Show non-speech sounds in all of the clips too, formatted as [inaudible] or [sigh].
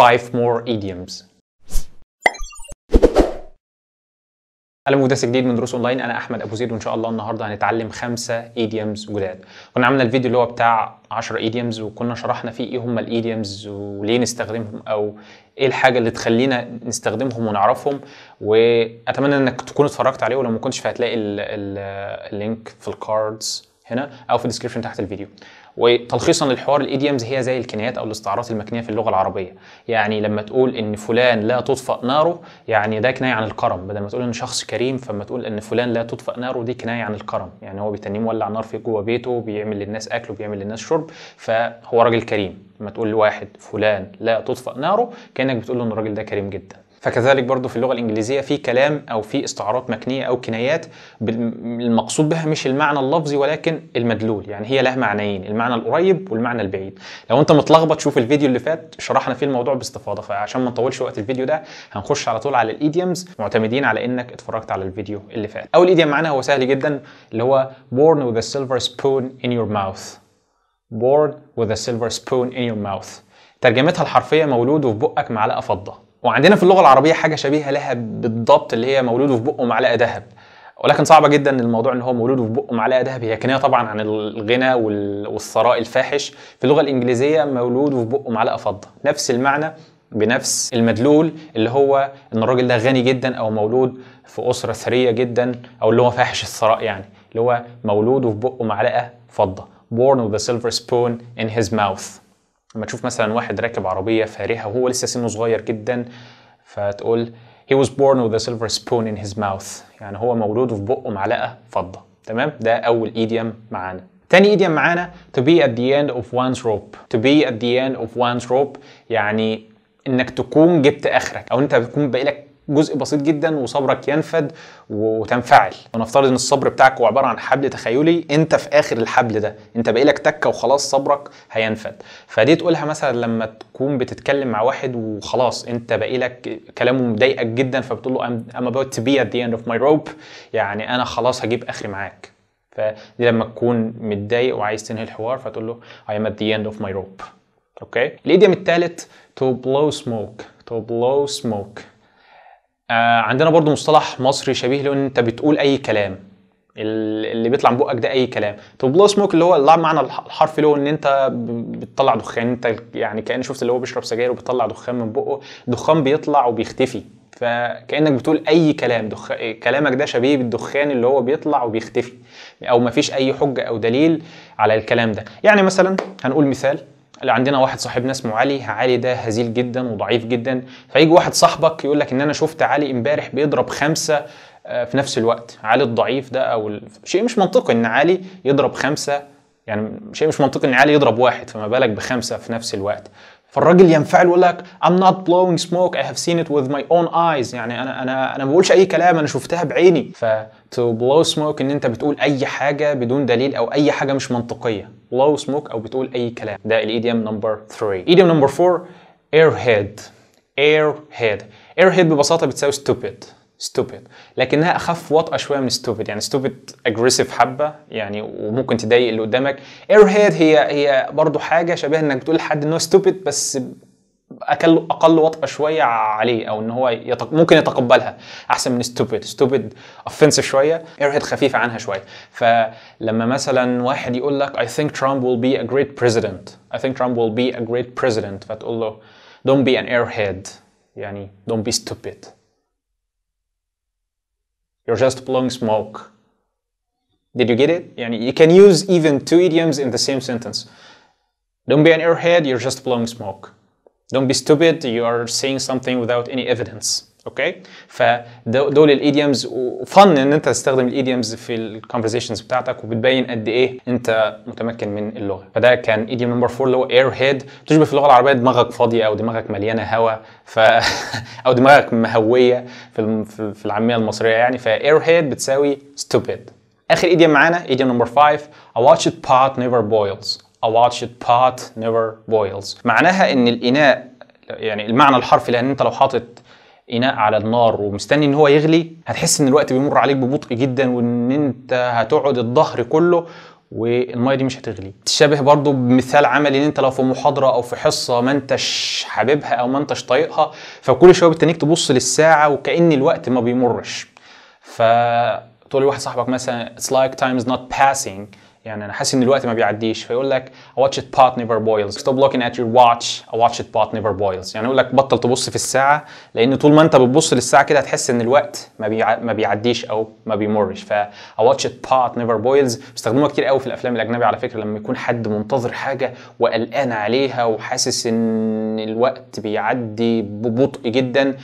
five more idioms اهلا ودرس جديد من دروس اونلاين انا احمد ابو زيد وان شاء الله النهارده هنتعلم خمسه ايديمز جداد كنا عملنا الفيديو اللي هو بتاع 10 ايديمز وكنا شرحنا فيه ايه هم الايديمز وليه نستخدمهم او ايه الحاجه اللي تخلينا نستخدمهم ونعرفهم واتمنى انك تكون اتفرجت عليه ولو ما كنتش فهتلاقي اللينك في الكاردز هنا او في الديسكربشن تحت الفيديو وتلخيصا للحوار الايديمز e هي زي الكنايات او الاستعارات المكنيه في اللغه العربيه يعني لما تقول ان فلان لا تطفأ ناره يعني ده كنايه عن الكرم بدل ما تقول ان شخص كريم فما تقول ان فلان لا تطفأ ناره دي كنايه عن الكرم يعني هو بيتنيه مولع نار في جوه بيته بيعمل للناس اكل وبيعمل للناس شرب فهو راجل كريم لما تقول لواحد فلان لا تطفأ ناره كانك بتقول له ان الراجل ده كريم جدا فكذلك برضو في اللغة الإنجليزية في كلام أو في استعارات مكنية أو كنايات المقصود بها مش المعنى اللفظي ولكن المدلول يعني هي لها معنيين المعنى القريب والمعنى البعيد لو أنت متلخبط شوف الفيديو اللي فات شرحنا فيه الموضوع باستفاضة فعشان ما نطولش وقت الفيديو ده هنخش على طول على الإيديمز معتمدين على إنك اتفرجت على الفيديو اللي فات أول إيديم معانا هو سهل جدا اللي هو born with a silver spoon in your mouth born with a silver spoon in your mouth ترجمتها الحرفية مولود وفي بقك معلقة فضة وعندنا في اللغه العربيه حاجه شبيهه لها بالضبط اللي هي مولود في بقه معلقه ذهب ولكن صعبه جدا الموضوع ان هو مولود في بقه معلقه ذهب هي كنايه طبعا عن الغنى والثراء الفاحش في اللغه الانجليزيه مولود في بقه معلقه فضه نفس المعنى بنفس المدلول اللي هو ان الراجل ده غني جدا او مولود في اسره ثريه جدا او اللي هو فاحش الثراء يعني اللي هو مولود وفي بقه معلقه فضه born with a silver spoon in his mouth لما تشوف مثلا واحد راكب عربيه فارهه وهو لسه سنه صغير جدا فتقول he was born with a silver spoon in his mouth يعني هو مولود في بقه معلقه فضه تمام ده اول ايديم معانا تاني ايديم معانا to be at the end of one's rope to be at the end of one's rope يعني انك تكون جبت اخرك او انت بتكون باقي لك جزء بسيط جدا وصبرك ينفد وتنفعل ونفترض ان الصبر بتاعك هو عباره عن حبل تخيلي انت في اخر الحبل ده انت لك تكه وخلاص صبرك هينفد فدي تقولها مثلا لما تكون بتتكلم مع واحد وخلاص انت لك كلامه مضايقك جدا فبتقول له I'm about to be at the end of my rope يعني انا خلاص هجيب اخري معاك فدي لما تكون متضايق وعايز تنهي الحوار فتقول له am at the end of my rope اوكي الايديوم الثالث to blow smoke to blow smoke آه عندنا برضو مصطلح مصري شبيه له ان انت بتقول اي كلام اللي بيطلع من بقك ده اي كلام طب بلو سموك اللي هو لا معنى الحرفي له ان انت بتطلع دخان انت يعني كان شفت اللي هو بيشرب سجاير وبيطلع دخان من بقه دخان بيطلع وبيختفي فكانك بتقول اي كلام دخ... كلامك ده شبيه بالدخان اللي هو بيطلع وبيختفي او مفيش اي حجه او دليل على الكلام ده يعني مثلا هنقول مثال اللي عندنا واحد صاحبنا اسمه علي علي ده هزيل جدا وضعيف جدا فيجي واحد صاحبك يقول لك ان انا شفت علي امبارح بيضرب خمسه آه، في نفس الوقت علي الضعيف ده او شيء مش منطقي ان علي يضرب خمسه يعني شيء مش منطقي ان علي يضرب واحد فما بالك بخمسه في نفس الوقت فالراجل ينفعل ويقول لك I'm not blowing smoke I have seen it with my own eyes يعني انا انا انا ما بقولش اي كلام انا شفتها بعيني ف to blow smoke ان انت بتقول اي حاجه بدون دليل او اي حاجه مش منطقيه blow smoke او بتقول اي كلام ده الايديوم نمبر 3 ايديوم نمبر 4 airhead airhead airhead ببساطه بتساوي stupid ستوبيد لكنها اخف وطأه شويه من ستوبيد يعني ستوبيد اجريسيف حبه يعني وممكن تضايق اللي قدامك هيد هي هي برضو حاجه شبيهه انك بتقول لحد ان هو stupid بس اقل اقل وطأه شويه عليه او ان هو يتق... ممكن يتقبلها احسن من ستوبيد ستوبيد offensive شويه اير هيد خفيفه عنها شويه فلما مثلا واحد يقول لك I think ترامب will be a great president I think ترامب will be a great president فتقول له don't be an airhead يعني don't be stupid You're just blowing smoke. Did you get it? you can use even two idioms in the same sentence. Don't be an airhead, you're just blowing smoke. Don't be stupid, you are saying something without any evidence. اوكي فدول الايديمز وفن ان انت تستخدم الايديمز في الكونفرزيشنز بتاعتك وبتبين قد ايه انت متمكن من اللغه فده كان ايديوم نمبر 4 اللي هو اير هيد تشبه في اللغه العربيه دماغك فاضيه او دماغك مليانه هواء ف [laughs] او دماغك مهويه في في العاميه المصريه يعني فاير هيد بتساوي ستوبيد اخر ايديوم معانا ايديوم نمبر 5 ا واتش pot never boils a watched pot never boils معناها ان الاناء يعني المعنى الحرفي لان انت لو حاطط اناء على النار ومستني ان هو يغلي هتحس ان الوقت بيمر عليك ببطء جدا وان انت هتقعد الظهر كله والميه دي مش هتغلي تشابه برضو بمثال عملي ان انت لو في محاضره او في حصه ما انتش حاببها او ما انتش طايقها فكل شويه بتنيك تبص للساعه وكان الوقت ما بيمرش فتقول لواحد صاحبك مثلا it's like time is not passing يعني انا حاسس ان الوقت ما بيعديش فيقول لك watch it pot never boils stop looking at your watch watch it pot never boils يعني يقول لك بطل تبص في الساعه لان طول ما انت بتبص للساعه كده هتحس ان الوقت ما بيع... ما بيعديش او ما بيمرش ف watch it pot never boils بيستخدموها كتير قوي في الافلام الاجنبي على فكره لما يكون حد منتظر حاجه وقلقان عليها وحاسس ان الوقت بيعدي ببطء جدا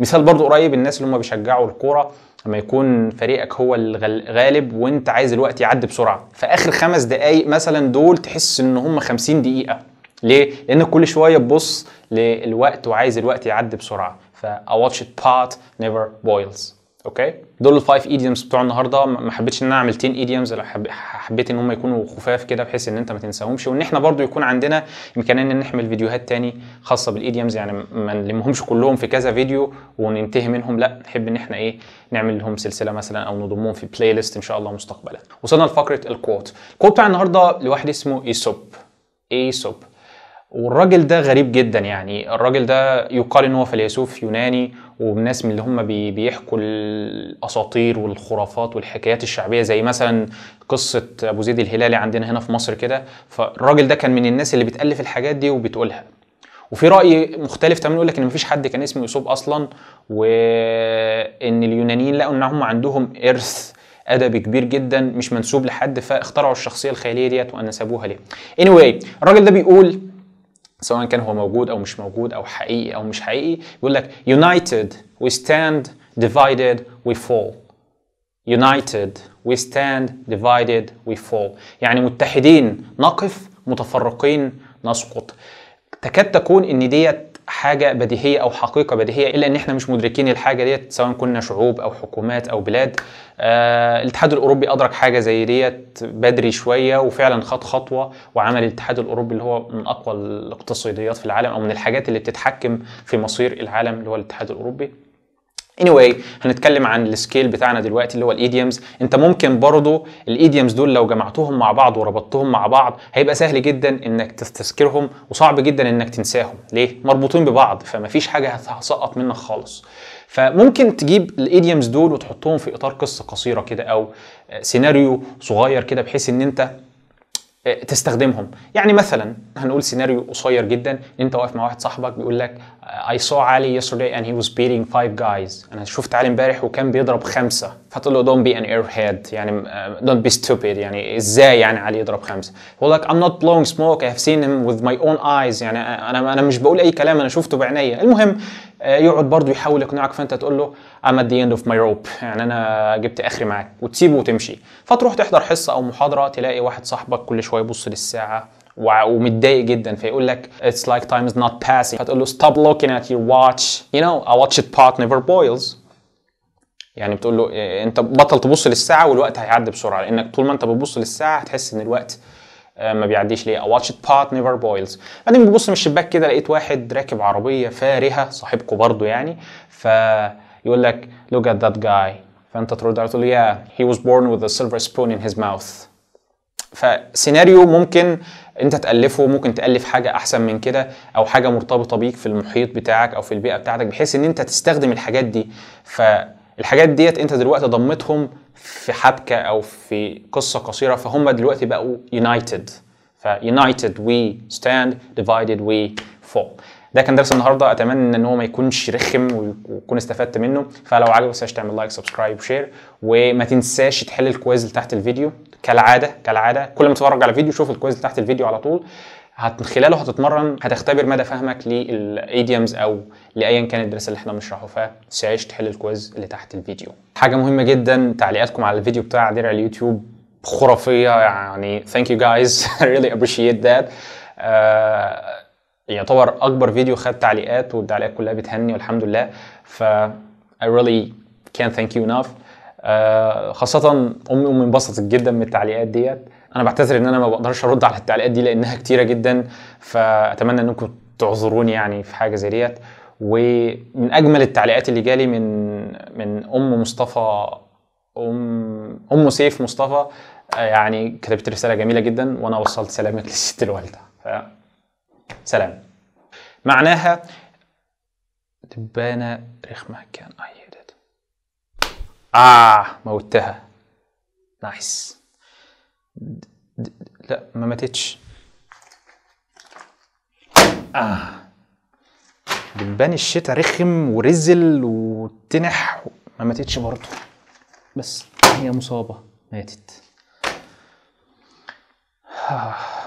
مثال برضو قريب الناس اللي هم بيشجعوا الكوره لما يكون فريقك هو الغالب وانت عايز الوقت يعدي بسرعه فاخر خمس دقائق مثلا دول تحس ان هم 50 دقيقه ليه؟ لان كل شويه تبص للوقت وعايز الوقت يعدي بسرعه ف watch it pot never boils اوكي دول الفايف ايديومز بتوع النهارده ما حبيتش ان انا اعمل 10 ايديومز حبيت ان هم يكونوا خفاف كده بحيث ان انت ما تنساهمش وان احنا برضو يكون عندنا امكانيه ان نحمل فيديوهات تاني خاصه بالايديومز يعني ما نلمهمش كلهم في كذا فيديو وننتهي منهم لا نحب ان احنا ايه نعمل لهم سلسله مثلا او نضمهم في بلاي ليست ان شاء الله مستقبلا وصلنا لفقره الكوت الكوت بتاع النهارده لواحد اسمه ايسوب ايسوب والراجل ده غريب جدا يعني الراجل ده يقال ان هو فيلسوف يوناني وناس من اللي هم بيحكوا الاساطير والخرافات والحكايات الشعبيه زي مثلا قصه ابو زيد الهلالي عندنا هنا في مصر كده فالراجل ده كان من الناس اللي بتالف الحاجات دي وبتقولها وفي راي مختلف تماما يقول لك ان مفيش حد كان اسمه يوسف اصلا وان اليونانيين لقوا ان هم عندهم ارث ادبي كبير جدا مش منسوب لحد فاخترعوا الشخصيه الخياليه ديت ونسبوها ليه. anyway الراجل ده بيقول سواء كان هو موجود او مش موجود او حقيقي او مش حقيقي يقول لك united we stand divided we fall united we stand divided we fall يعني متحدين نقف متفرقين نسقط تكاد تكون ان ديت حاجه بديهيه او حقيقه بديهيه الا ان احنا مش مدركين الحاجه ديت سواء كنا شعوب او حكومات او بلاد آه الاتحاد الاوروبي ادرك حاجه زي ديت بدري شويه وفعلا خد خطوه وعمل الاتحاد الاوروبي اللي هو من اقوى الاقتصاديات في العالم او من الحاجات اللي بتتحكم في مصير العالم اللي هو الاتحاد الاوروبي anyway هنتكلم عن السكيل بتاعنا دلوقتي اللي هو الايديمز انت ممكن برضو الايديمز دول لو جمعتهم مع بعض وربطتهم مع بعض هيبقى سهل جدا انك تستذكرهم وصعب جدا انك تنساهم ليه مربوطين ببعض فمفيش حاجه هتسقط منك خالص فممكن تجيب الايديمز دول وتحطهم في اطار قصه قصيره كده او سيناريو صغير كده بحيث ان انت آه، تستخدمهم يعني مثلا هنقول سيناريو قصير جدا انت واقف مع واحد صاحبك بيقول لك I saw علي yesterday and he was beating five guys انا شفت علي امبارح وكان بيضرب خمسه فتقول له don't be an airhead يعني آه، don't be stupid يعني ازاي يعني علي يضرب خمسه بيقول لك I'm not blowing smoke I have seen him with my own eyes يعني آه، انا انا مش بقول اي كلام انا شفته بعينيا المهم آه، يقعد برضه يحاول يقنعك فانت تقول له I'm at the end of my rope يعني انا جبت اخري معاك وتسيبه وتمشي فتروح تحضر حصه او محاضره تلاقي واحد صاحبك كل شويه يبص للساعه ومتضايق جدا فيقول لك it's like time is not passing فتقول له stop looking at your watch you know a watch it pot never boils يعني بتقول له آه، انت بطل تبص للساعه والوقت هيعدي بسرعه لانك طول ما انت بتبص للساعه هتحس ان الوقت آه، ما بيعديش ليه واتش بات نيفر بويلز بعدين ببص من الشباك كده لقيت واحد راكب عربيه فارهه صاحبكم برضو يعني فيقول لك لوك ات ذات جاي فانت ترد عليه تقول يا هي واز بورن وذ سيلفر سبون ان هيز ماوث فسيناريو ممكن انت تالفه ممكن تالف حاجه احسن من كده او حاجه مرتبطه بيك في المحيط بتاعك او في البيئه بتاعتك بحيث ان انت تستخدم الحاجات دي ف الحاجات ديت انت دلوقتي ضمتهم في حبكه او في قصه قصيره فهم دلوقتي بقوا يونايتد فيونايتد وي ستاند ديفايدد وي فول ده كان درس النهارده اتمنى ان هو ما يكونش رخم ويكون استفدت منه فلو عجبك ما تنساش تعمل لايك سبسكرايب شير وما تنساش تحل الكويز اللي تحت الفيديو كالعاده كالعاده كل ما تتفرج على فيديو شوف الكويز اللي تحت الفيديو على طول هت خلاله هتتمرن هتختبر مدى فهمك للايديمز او لايا كان الدرس اللي احنا بنشرحه فسعيش تحل الكويز اللي تحت الفيديو حاجه مهمه جدا تعليقاتكم على الفيديو بتاع درع اليوتيوب خرافيه يعني ثانك يو جايز ريلي ابريشيت ذات يعتبر اكبر فيديو خد تعليقات والتعليقات كلها بتهني والحمد لله ف I really can't thank you enough آه، خاصة أمي أمي انبسطت جدا من التعليقات ديت انا بعتذر ان انا ما بقدرش ارد على التعليقات دي لانها كتيره جدا فاتمنى انكم تعذروني يعني في حاجه زي ديت ومن اجمل التعليقات اللي جالي من من ام مصطفى ام ام سيف مصطفى آه، يعني كتبت رساله جميله جدا وانا وصلت سلامك [laughs] للست الوالده ف سلام معناها تبانه رخمه كان اه, آه، موتها نايس د د لا ما ماتتش اه دبان الشتا رخم ورزل وتنح ما ماتتش برضه بس هي مصابه ماتت آه.